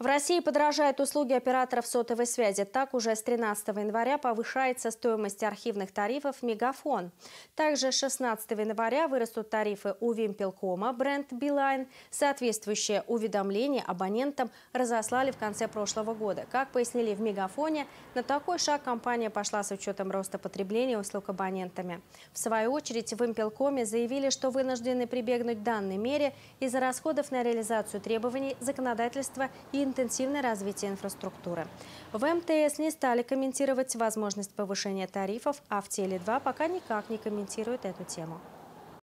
В России подорожают услуги операторов сотовой связи. Так, уже с 13 января повышается стоимость архивных тарифов «Мегафон». Также 16 января вырастут тарифы у Вимпелкома, бренд «Билайн». Соответствующее уведомление абонентам разослали в конце прошлого года. Как пояснили в «Мегафоне», на такой шаг компания пошла с учетом роста потребления услуг абонентами. В свою очередь, в «Импелкоме» заявили, что вынуждены прибегнуть к данной мере из-за расходов на реализацию требований законодательства и интенсивное развитие инфраструктуры. В МТС не стали комментировать возможность повышения тарифов, а в Теле2 пока никак не комментируют эту тему.